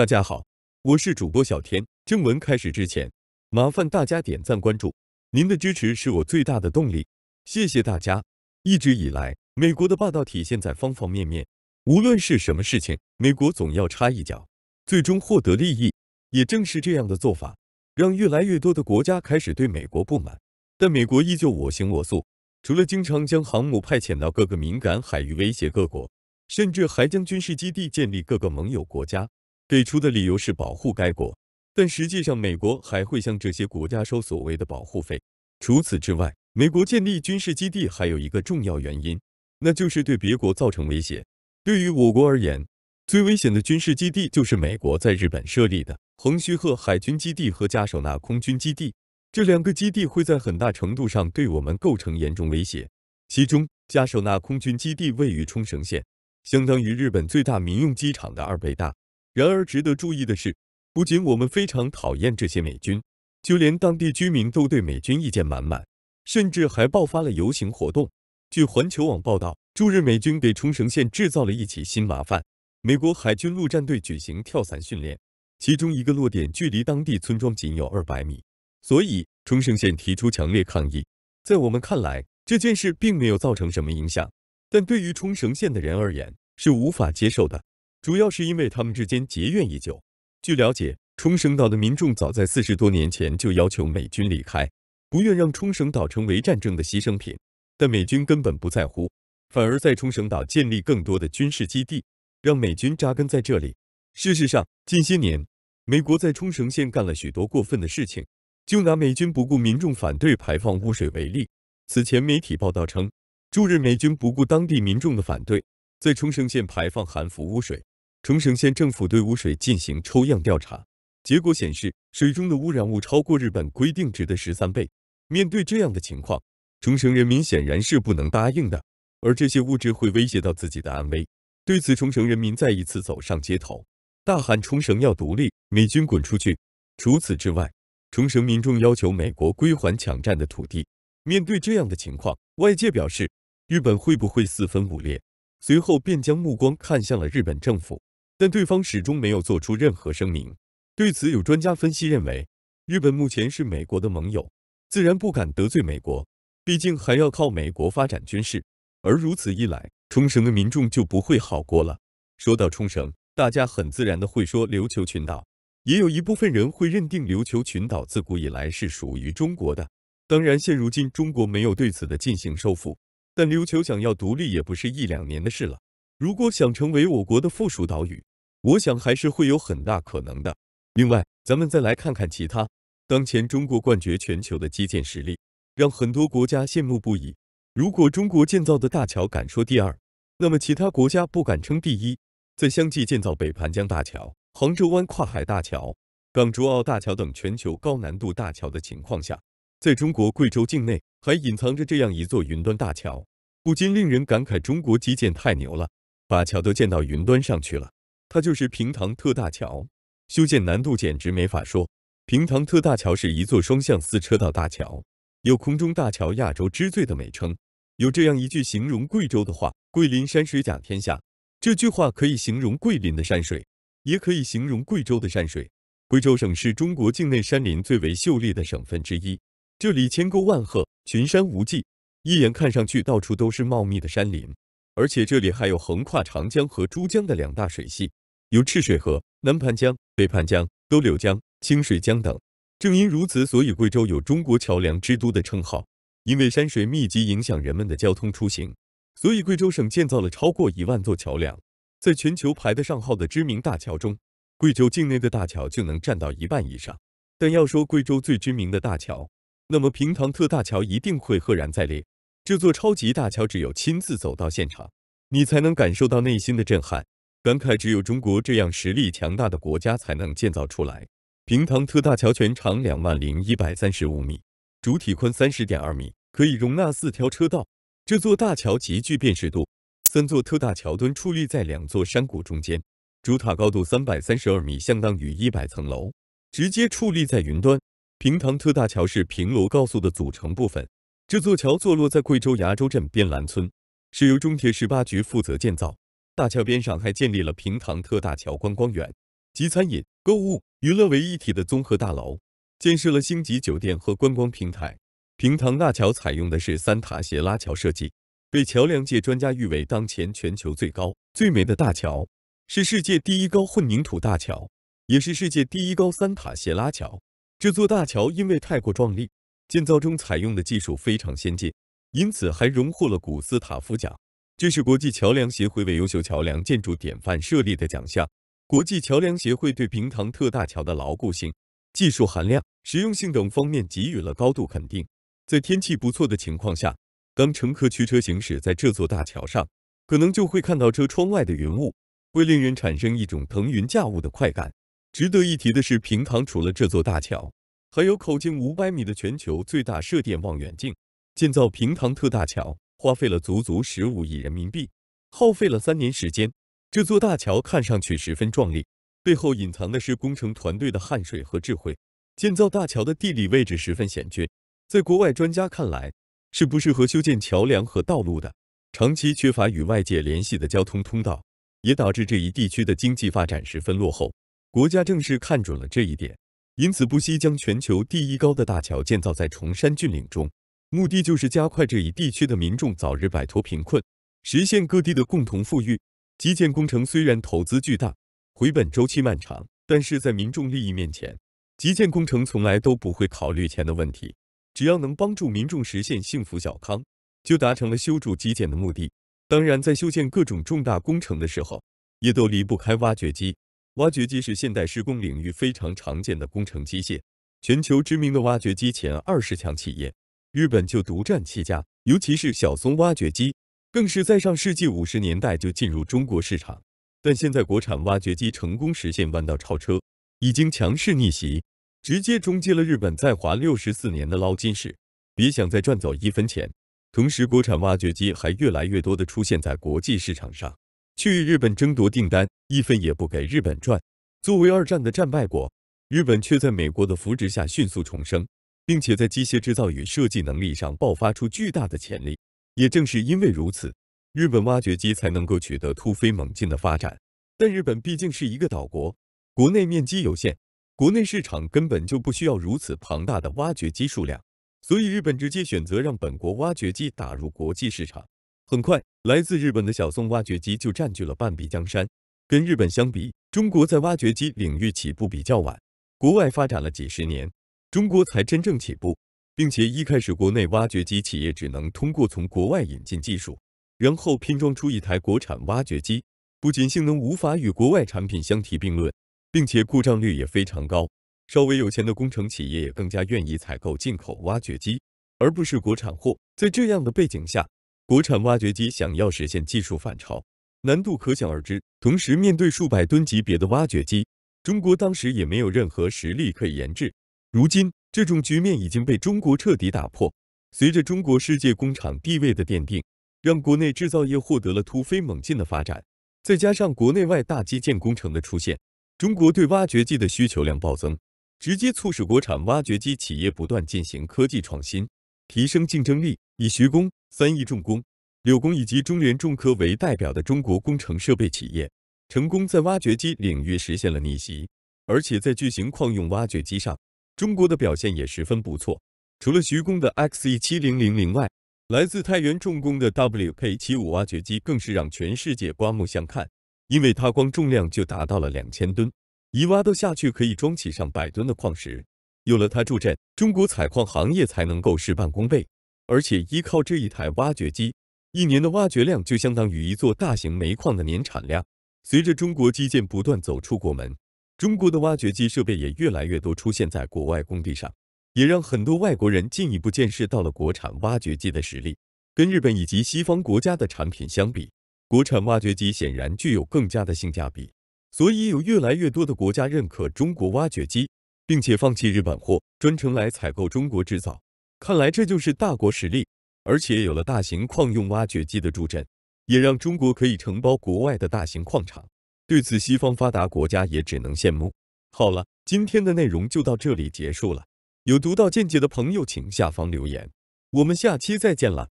大家好，我是主播小天。正文开始之前，麻烦大家点赞关注，您的支持是我最大的动力。谢谢大家。一直以来，美国的霸道体现在方方面面，无论是什么事情，美国总要插一脚，最终获得利益。也正是这样的做法，让越来越多的国家开始对美国不满。但美国依旧我行我素，除了经常将航母派遣到各个敏感海域威胁各国，甚至还将军事基地建立各个盟友国家。给出的理由是保护该国，但实际上美国还会向这些国家收所谓的保护费。除此之外，美国建立军事基地还有一个重要原因，那就是对别国造成威胁。对于我国而言，最危险的军事基地就是美国在日本设立的横须贺海军基地和加寿纳空军基地。这两个基地会在很大程度上对我们构成严重威胁。其中，加寿纳空军基地位于冲绳县，相当于日本最大民用机场的二倍大。然而，值得注意的是，不仅我们非常讨厌这些美军，就连当地居民都对美军意见满满，甚至还爆发了游行活动。据环球网报道，驻日美军给冲绳县制造了一起新麻烦。美国海军陆战队举行跳伞训练，其中一个落点距离当地村庄仅有二百米，所以冲绳县提出强烈抗议。在我们看来，这件事并没有造成什么影响，但对于冲绳县的人而言，是无法接受的。主要是因为他们之间结怨已久。据了解，冲绳岛的民众早在四十多年前就要求美军离开，不愿让冲绳岛成为战争的牺牲品。但美军根本不在乎，反而在冲绳岛建立更多的军事基地，让美军扎根在这里。事实上，近些年，美国在冲绳县干了许多过分的事情。就拿美军不顾民众反对排放污水为例。此前媒体报道称，驻日美军不顾当地民众的反对，在冲绳县排放含氟污水。冲绳县政府对污水进行抽样调查，结果显示水中的污染物超过日本规定值的十三倍。面对这样的情况，冲绳人民显然是不能答应的，而这些物质会威胁到自己的安危。对此，冲绳人民再一次走上街头，大喊“冲绳要独立，美军滚出去”。除此之外，冲绳民众要求美国归还抢占的土地。面对这样的情况，外界表示日本会不会四分五裂？随后便将目光看向了日本政府。但对方始终没有做出任何声明。对此，有专家分析认为，日本目前是美国的盟友，自然不敢得罪美国，毕竟还要靠美国发展军事。而如此一来，冲绳的民众就不会好过了。说到冲绳，大家很自然的会说琉球群岛，也有一部分人会认定琉球群岛自古以来是属于中国的。当然，现如今中国没有对此的进行收复，但琉球想要独立也不是一两年的事了。如果想成为我国的附属岛屿，我想还是会有很大可能的。另外，咱们再来看看其他。当前中国冠绝全球的基建实力，让很多国家羡慕不已。如果中国建造的大桥敢说第二，那么其他国家不敢称第一。在相继建造北盘江大桥、杭州湾跨海大桥、港珠澳大桥等全球高难度大桥的情况下，在中国贵州境内还隐藏着这样一座云端大桥，不禁令人感慨：中国基建太牛了，把桥都建到云端上去了。它就是平塘特大桥，修建难度简直没法说。平塘特大桥是一座双向四车道大桥，有“空中大桥亚洲之最”的美称。有这样一句形容贵州的话：“桂林山水甲天下。”这句话可以形容桂林的山水，也可以形容贵州的山水。贵州省是中国境内山林最为秀丽的省份之一，这里千沟万壑，群山无际，一眼看上去到处都是茂密的山林，而且这里还有横跨长江和珠江的两大水系。有赤水河、南盘江、北盘江、都柳江、清水江等。正因如此，所以贵州有“中国桥梁之都”的称号。因为山水密集影响人们的交通出行，所以贵州省建造了超过一万座桥梁。在全球排得上号的知名大桥中，贵州境内的大桥就能占到一半以上。但要说贵州最知名的大桥，那么平塘特大桥一定会赫然在列。这座超级大桥，只有亲自走到现场，你才能感受到内心的震撼。感慨，只有中国这样实力强大的国家才能建造出来。平塘特大桥全长两万零一百三十五米，主体宽三十点二米，可以容纳四条车道。这座大桥极具辨识度，三座特大桥墩矗立在两座山谷中间，主塔高度三百三十二米，相当于一百层楼，直接矗立在云端。平塘特大桥是平罗高速的组成部分，这座桥坐落在贵州牙州镇边栏村，是由中铁十八局负责建造。大桥边上还建立了平塘特大桥观光园集餐饮、购物、娱乐为一体的综合大楼，建设了星级酒店和观光平台。平塘大桥采用的是三塔斜拉桥设计，被桥梁界专家誉为当前全球最高最美的大桥，是世界第一高混凝土大桥，也是世界第一高三塔斜拉桥。这座大桥因为太过壮丽，建造中采用的技术非常先进，因此还荣获了古斯塔夫奖。这是国际桥梁协会为优秀桥梁建筑典范设立的奖项。国际桥梁协会对平塘特大桥的牢固性、技术含量、实用性等方面给予了高度肯定。在天气不错的情况下，当乘客驱车行驶在这座大桥上，可能就会看到车窗外的云雾，会令人产生一种腾云驾雾的快感。值得一提的是，平塘除了这座大桥，还有口径五百米的全球最大射电望远镜。建造平塘特大桥。花费了足足十五亿人民币，耗费了三年时间，这座大桥看上去十分壮丽，背后隐藏的是工程团队的汗水和智慧。建造大桥的地理位置十分险峻，在国外专家看来，是不适合修建桥梁和道路的。长期缺乏与外界联系的交通通道，也导致这一地区的经济发展十分落后。国家正是看准了这一点，因此不惜将全球第一高的大桥建造在崇山峻岭中。目的就是加快这一地区的民众早日摆脱贫困，实现各地的共同富裕。基建工程虽然投资巨大，回本周期漫长，但是在民众利益面前，基建工程从来都不会考虑钱的问题。只要能帮助民众实现幸福小康，就达成了修筑基建的目的。当然，在修建各种重大工程的时候，也都离不开挖掘机。挖掘机是现代施工领域非常常见的工程机械。全球知名的挖掘机前二十强企业。日本就独占其家，尤其是小松挖掘机，更是在上世纪五十年代就进入中国市场。但现在国产挖掘机成功实现弯道超车，已经强势逆袭，直接终结了日本在华六十四年的捞金史，别想再赚走一分钱。同时，国产挖掘机还越来越多的出现在国际市场上，去日本争夺订单，一分也不给日本赚。作为二战的战败国，日本却在美国的扶植下迅速重生。并且在机械制造与设计能力上爆发出巨大的潜力。也正是因为如此，日本挖掘机才能够取得突飞猛进的发展。但日本毕竟是一个岛国，国内面积有限，国内市场根本就不需要如此庞大的挖掘机数量，所以日本直接选择让本国挖掘机打入国际市场。很快，来自日本的小松挖掘机就占据了半壁江山。跟日本相比，中国在挖掘机领域起步比较晚，国外发展了几十年。中国才真正起步，并且一开始国内挖掘机企业只能通过从国外引进技术，然后拼装出一台国产挖掘机，不仅性能无法与国外产品相提并论，并且故障率也非常高。稍微有钱的工程企业也更加愿意采购进口挖掘机，而不是国产货。在这样的背景下，国产挖掘机想要实现技术反超，难度可想而知。同时，面对数百吨级别的挖掘机，中国当时也没有任何实力可以研制。如今，这种局面已经被中国彻底打破。随着中国世界工厂地位的奠定，让国内制造业获得了突飞猛进的发展。再加上国内外大基建工程的出现，中国对挖掘机的需求量暴增，直接促使国产挖掘机企业不断进行科技创新，提升竞争力。以徐工、三一重工、柳工以及中联重科为代表的中国工程设备企业，成功在挖掘机领域实现了逆袭，而且在巨型矿用挖掘机上。中国的表现也十分不错。除了徐工的 XE7000 外，来自太原重工的 WK75 挖掘机更是让全世界刮目相看，因为它光重量就达到了两千吨，一挖都下去可以装起上百吨的矿石。有了它助阵，中国采矿行业才能够事半功倍。而且依靠这一台挖掘机，一年的挖掘量就相当于一座大型煤矿的年产量。随着中国基建不断走出国门，中国的挖掘机设备也越来越多出现在国外工地上，也让很多外国人进一步见识到了国产挖掘机的实力。跟日本以及西方国家的产品相比，国产挖掘机显然具有更加的性价比。所以有越来越多的国家认可中国挖掘机，并且放弃日本货，专程来采购中国制造。看来这就是大国实力。而且有了大型矿用挖掘机的助阵，也让中国可以承包国外的大型矿场。对此，西方发达国家也只能羡慕。好了，今天的内容就到这里结束了。有独到见解的朋友，请下方留言。我们下期再见了。